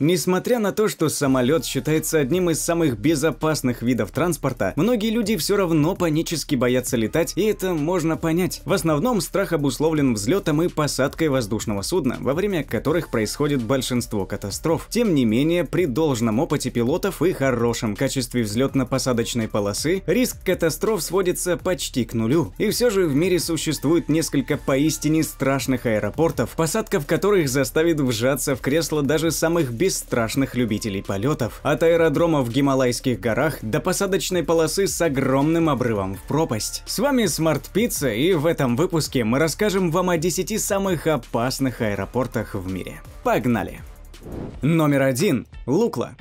Несмотря на то, что самолет считается одним из самых безопасных видов транспорта, многие люди все равно панически боятся летать, и это можно понять. В основном страх обусловлен взлетом и посадкой воздушного судна, во время которых происходит большинство катастроф. Тем не менее, при должном опыте пилотов и хорошем качестве взлетно-посадочной полосы, риск катастроф сводится почти к нулю. И все же в мире существует несколько поистине страшных аэропортов, посадка в которых заставит вжаться в кресло даже самых без страшных любителей полетов, от аэродрома в Гималайских горах до посадочной полосы с огромным обрывом в пропасть. С вами Smart Pizza и в этом выпуске мы расскажем вам о 10 самых опасных аэропортах в мире. Погнали! Номер один. Лукла.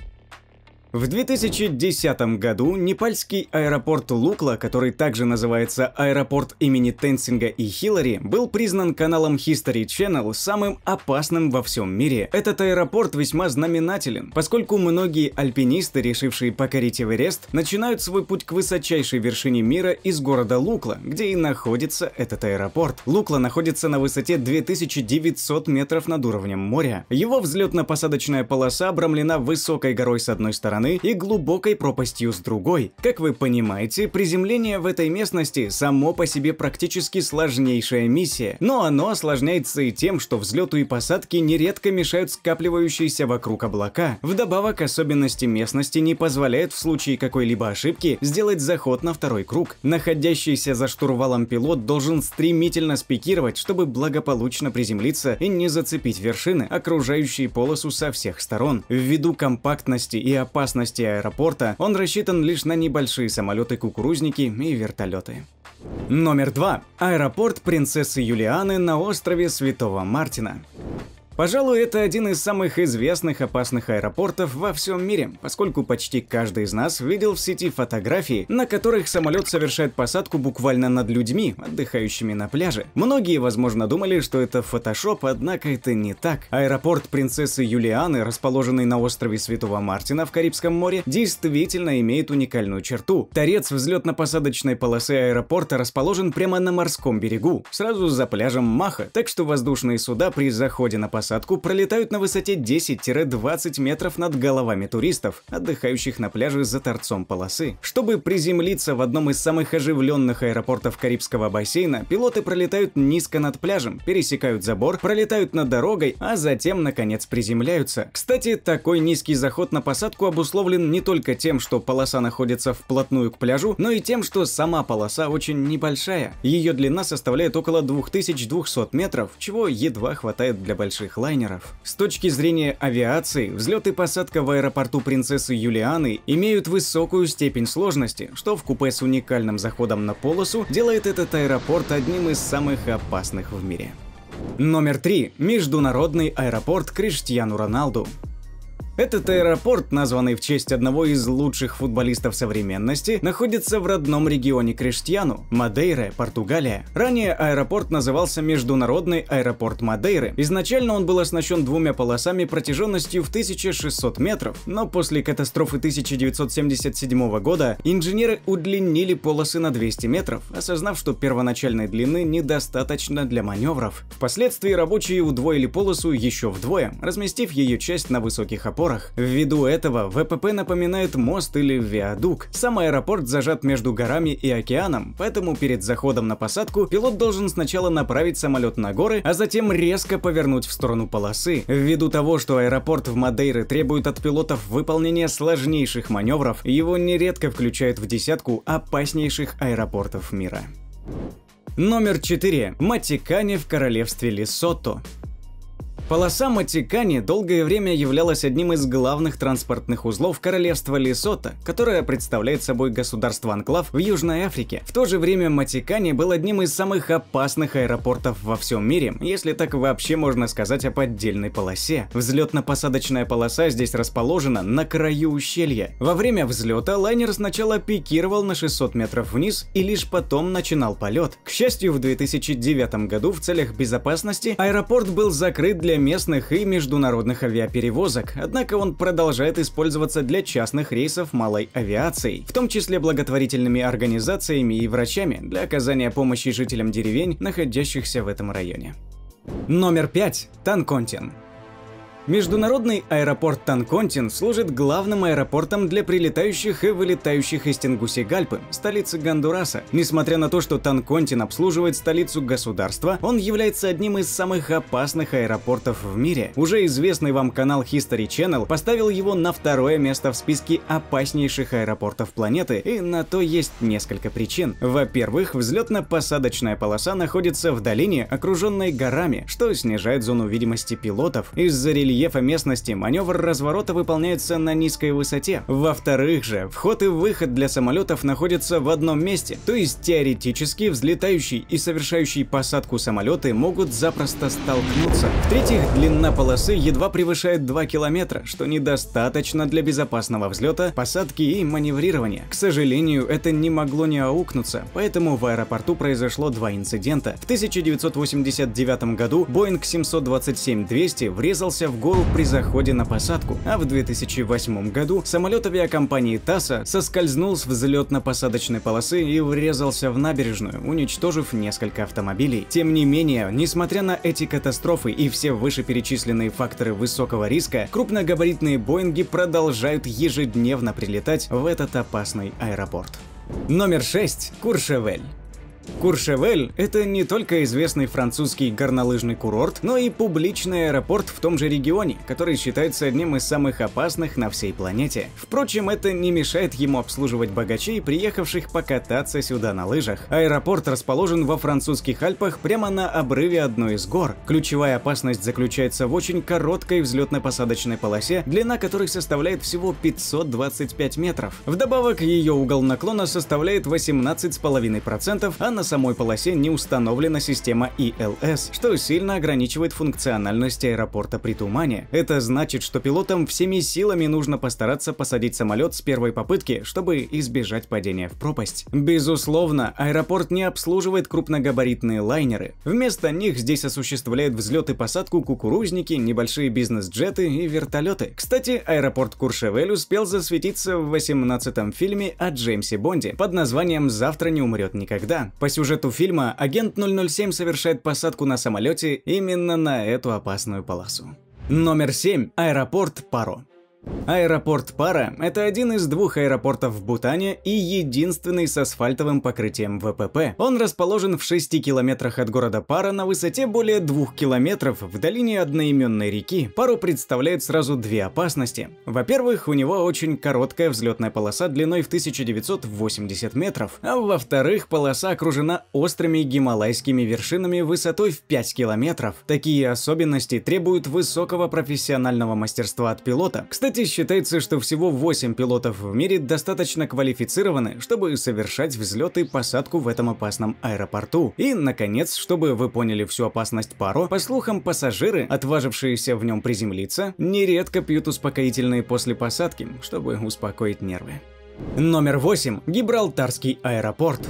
В 2010 году непальский аэропорт Лукла, который также называется аэропорт имени Тенсинга и Хиллари, был признан каналом History Channel самым опасным во всем мире. Этот аэропорт весьма знаменателен, поскольку многие альпинисты, решившие покорить Эверест, начинают свой путь к высочайшей вершине мира из города Лукла, где и находится этот аэропорт. Лукла находится на высоте 2900 метров над уровнем моря. Его взлетно-посадочная полоса обрамлена высокой горой с одной стороны, стороны и глубокой пропастью с другой. Как вы понимаете, приземление в этой местности само по себе практически сложнейшая миссия, но оно осложняется и тем, что взлету и посадке нередко мешают скапливающиеся вокруг облака. Вдобавок особенности местности не позволяют в случае какой-либо ошибки сделать заход на второй круг. Находящийся за штурвалом пилот должен стремительно спикировать, чтобы благополучно приземлиться и не зацепить вершины, окружающие полосу со всех сторон. Ввиду компактности и опасности безопасности аэропорта, он рассчитан лишь на небольшие самолеты-кукурузники и вертолеты. Номер два. Аэропорт принцессы Юлианы на острове Святого Мартина. Пожалуй, это один из самых известных опасных аэропортов во всем мире, поскольку почти каждый из нас видел в сети фотографии, на которых самолет совершает посадку буквально над людьми, отдыхающими на пляже. Многие, возможно, думали, что это фотошоп, однако это не так. Аэропорт принцессы Юлианы, расположенный на острове Святого Мартина в Карибском море, действительно имеет уникальную черту. Торец взлетно-посадочной полосы аэропорта расположен прямо на морском берегу, сразу за пляжем Маха, так что воздушные суда при заходе на посадку посадку пролетают на высоте 10-20 метров над головами туристов, отдыхающих на пляже за торцом полосы. Чтобы приземлиться в одном из самых оживленных аэропортов Карибского бассейна, пилоты пролетают низко над пляжем, пересекают забор, пролетают над дорогой, а затем, наконец, приземляются. Кстати, такой низкий заход на посадку обусловлен не только тем, что полоса находится вплотную к пляжу, но и тем, что сама полоса очень небольшая. Ее длина составляет около 2200 метров, чего едва хватает для больших лайнеров. С точки зрения авиации, взлет и посадка в аэропорту принцессы Юлианы имеют высокую степень сложности, что в купе с уникальным заходом на полосу делает этот аэропорт одним из самых опасных в мире. Номер три Международный аэропорт Криштиану Роналду. Этот аэропорт, названный в честь одного из лучших футболистов современности, находится в родном регионе Криштьяну, Мадейра, Португалия. Ранее аэропорт назывался Международный аэропорт Мадейры. Изначально он был оснащен двумя полосами протяженностью в 1600 метров, но после катастрофы 1977 года инженеры удлинили полосы на 200 метров, осознав, что первоначальной длины недостаточно для маневров. Впоследствии рабочие удвоили полосу еще вдвое, разместив ее часть на высоких опорах горах. Ввиду этого ВПП напоминает мост или виадук. Сам аэропорт зажат между горами и океаном, поэтому перед заходом на посадку пилот должен сначала направить самолет на горы, а затем резко повернуть в сторону полосы. Ввиду того, что аэропорт в Мадейре требует от пилотов выполнения сложнейших маневров, его нередко включают в десятку опаснейших аэропортов мира. Номер 4. Матикане в королевстве Лесото. Полоса Матикани долгое время являлась одним из главных транспортных узлов королевства Лесота, которое представляет собой государство-анклав в Южной Африке. В то же время Матикани был одним из самых опасных аэропортов во всем мире, если так вообще можно сказать о поддельной полосе. Взлетно-посадочная полоса здесь расположена на краю ущелья. Во время взлета лайнер сначала пикировал на 600 метров вниз и лишь потом начинал полет. К счастью, в 2009 году в целях безопасности аэропорт был закрыт для местных и международных авиаперевозок, однако он продолжает использоваться для частных рейсов малой авиации, в том числе благотворительными организациями и врачами для оказания помощи жителям деревень, находящихся в этом районе. Номер 5. Танконтин. Международный аэропорт Танконтин служит главным аэропортом для прилетающих и вылетающих из Гальпы, столицы Гондураса. Несмотря на то, что Танконтин обслуживает столицу государства, он является одним из самых опасных аэропортов в мире. Уже известный вам канал History Channel поставил его на второе место в списке опаснейших аэропортов планеты, и на то есть несколько причин. Во-первых, взлетно-посадочная полоса находится в долине, окруженной горами, что снижает зону видимости пилотов из-за рельефа рельефа местности маневр разворота выполняется на низкой высоте. Во-вторых же, вход и выход для самолетов находятся в одном месте, то есть теоретически взлетающий и совершающий посадку самолеты могут запросто столкнуться. В-третьих, длина полосы едва превышает 2 километра, что недостаточно для безопасного взлета, посадки и маневрирования. К сожалению, это не могло не аукнуться, поэтому в аэропорту произошло два инцидента. В 1989 году Boeing 727-200 врезался в голову прокол при заходе на посадку, а в 2008 году самолет авиакомпании ТАСА соскользнул с взлетно-посадочной полосы и врезался в набережную, уничтожив несколько автомобилей. Тем не менее, несмотря на эти катастрофы и все вышеперечисленные факторы высокого риска, крупногабаритные Боинги продолжают ежедневно прилетать в этот опасный аэропорт. Номер 6. Куршевель. Куршевель – это не только известный французский горнолыжный курорт, но и публичный аэропорт в том же регионе, который считается одним из самых опасных на всей планете. Впрочем, это не мешает ему обслуживать богачей, приехавших покататься сюда на лыжах. Аэропорт расположен во французских Альпах прямо на обрыве одной из гор. Ключевая опасность заключается в очень короткой взлетно-посадочной полосе, длина которой составляет всего 525 метров. Вдобавок, ее угол наклона составляет 18,5%, а на на самой полосе не установлена система ELS, что сильно ограничивает функциональность аэропорта при тумане. Это значит, что пилотам всеми силами нужно постараться посадить самолет с первой попытки, чтобы избежать падения в пропасть. Безусловно, аэропорт не обслуживает крупногабаритные лайнеры. Вместо них здесь осуществляют взлет и посадку кукурузники, небольшие бизнес-джеты и вертолеты. Кстати, аэропорт Куршевель успел засветиться в 18 м фильме о Джеймсе Бонде под названием «Завтра не умрет никогда». По сюжету фильма агент 007 совершает посадку на самолете именно на эту опасную полосу. Номер 7. Аэропорт Паро. Аэропорт Пара – это один из двух аэропортов в Бутане и единственный с асфальтовым покрытием ВПП. Он расположен в 6 километрах от города Пара на высоте более 2 километров в долине одноименной реки. Пару представляет сразу две опасности. Во-первых, у него очень короткая взлетная полоса длиной в 1980 метров, а во-вторых, полоса окружена острыми гималайскими вершинами высотой в 5 километров. Такие особенности требуют высокого профессионального мастерства от пилота. Кстати, кстати, считается, что всего 8 пилотов в мире достаточно квалифицированы, чтобы совершать взлет и посадку в этом опасном аэропорту. И, наконец, чтобы вы поняли всю опасность Паро, по слухам, пассажиры, отважившиеся в нем приземлиться, нередко пьют успокоительные после посадки, чтобы успокоить нервы. Номер 8. Гибралтарский аэропорт.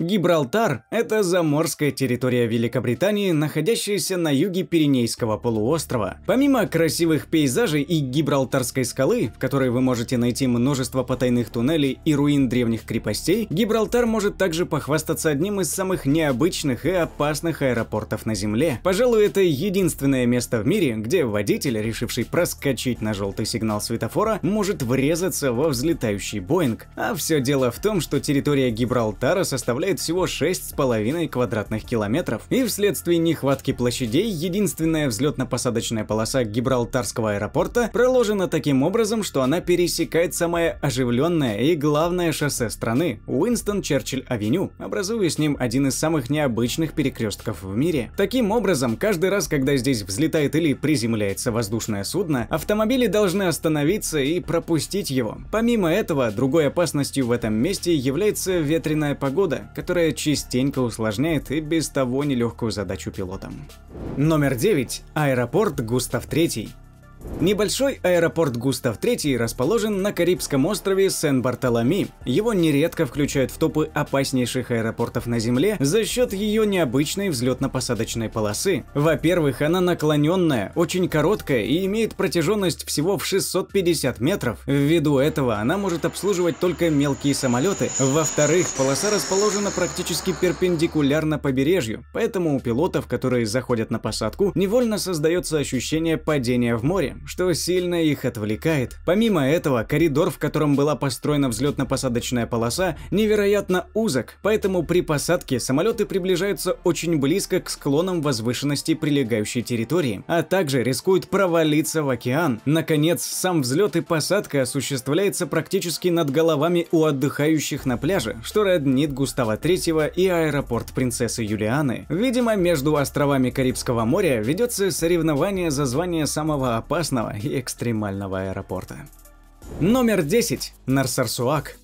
Гибралтар – это заморская территория Великобритании, находящаяся на юге Пиренейского полуострова. Помимо красивых пейзажей и Гибралтарской скалы, в которой вы можете найти множество потайных туннелей и руин древних крепостей, Гибралтар может также похвастаться одним из самых необычных и опасных аэропортов на Земле. Пожалуй, это единственное место в мире, где водитель, решивший проскочить на желтый сигнал светофора, может врезаться во взлетающий Боинг. А все дело в том, что территория Гибралтара составляет составляет всего 6,5 квадратных километров, и вследствие нехватки площадей единственная взлетно-посадочная полоса Гибралтарского аэропорта проложена таким образом, что она пересекает самое оживленное и главное шоссе страны – Уинстон-Черчилль-авеню, образуя с ним один из самых необычных перекрестков в мире. Таким образом, каждый раз, когда здесь взлетает или приземляется воздушное судно, автомобили должны остановиться и пропустить его. Помимо этого, другой опасностью в этом месте является ветреная погода, которая частенько усложняет и без того нелегкую задачу пилотам. Номер 9. Аэропорт Густав III. Небольшой аэропорт Густав III расположен на Карибском острове Сен-Бартоломи. Его нередко включают в топы опаснейших аэропортов на Земле за счет ее необычной взлетно-посадочной полосы. Во-первых, она наклоненная, очень короткая и имеет протяженность всего в 650 метров. Ввиду этого она может обслуживать только мелкие самолеты. Во-вторых, полоса расположена практически перпендикулярно побережью, поэтому у пилотов, которые заходят на посадку, невольно создается ощущение падения в море что сильно их отвлекает. Помимо этого, коридор, в котором была построена взлетно-посадочная полоса, невероятно узок, поэтому при посадке самолеты приближаются очень близко к склонам возвышенности прилегающей территории, а также рискуют провалиться в океан. Наконец, сам взлет и посадка осуществляется практически над головами у отдыхающих на пляже, что роднит Густава III и аэропорт принцессы Юлианы. Видимо, между островами Карибского моря ведется соревнование за звание самого опасного опасного и экстремального аэропорта. Номер 10. Нарсарсуак,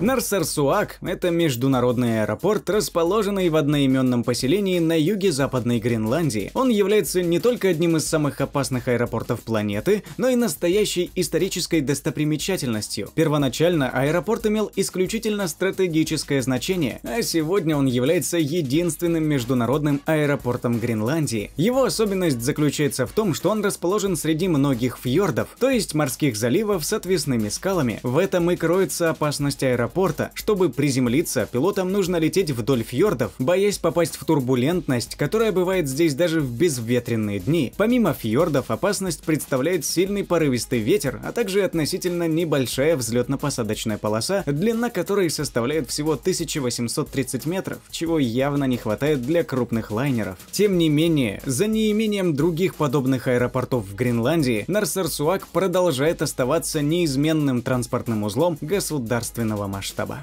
Нарсарсуак – это международный аэропорт, расположенный в одноименном поселении на юге Западной Гренландии. Он является не только одним из самых опасных аэропортов планеты, но и настоящей исторической достопримечательностью. Первоначально аэропорт имел исключительно стратегическое значение, а сегодня он является единственным международным аэропортом Гренландии. Его особенность заключается в том, что он расположен среди многих фьордов, то есть морских заливов с отвесными скалами. В этом и кроется опасность аэропорта. Чтобы приземлиться, пилотам нужно лететь вдоль фьордов, боясь попасть в турбулентность, которая бывает здесь даже в безветренные дни. Помимо фьордов, опасность представляет сильный порывистый ветер, а также относительно небольшая взлетно-посадочная полоса, длина которой составляет всего 1830 метров, чего явно не хватает для крупных лайнеров. Тем не менее, за неимением других подобных аэропортов в Гренландии, Нарсарсуак продолжает оставаться неизменным транспортным узлом государственного глобального масштаба.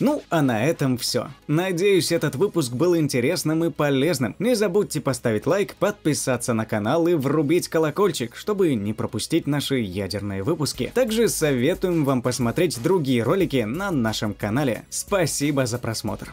Ну, а на этом все. Надеюсь, этот выпуск был интересным и полезным. Не забудьте поставить лайк, подписаться на канал и врубить колокольчик, чтобы не пропустить наши ядерные выпуски. Также советуем вам посмотреть другие ролики на нашем канале. Спасибо за просмотр.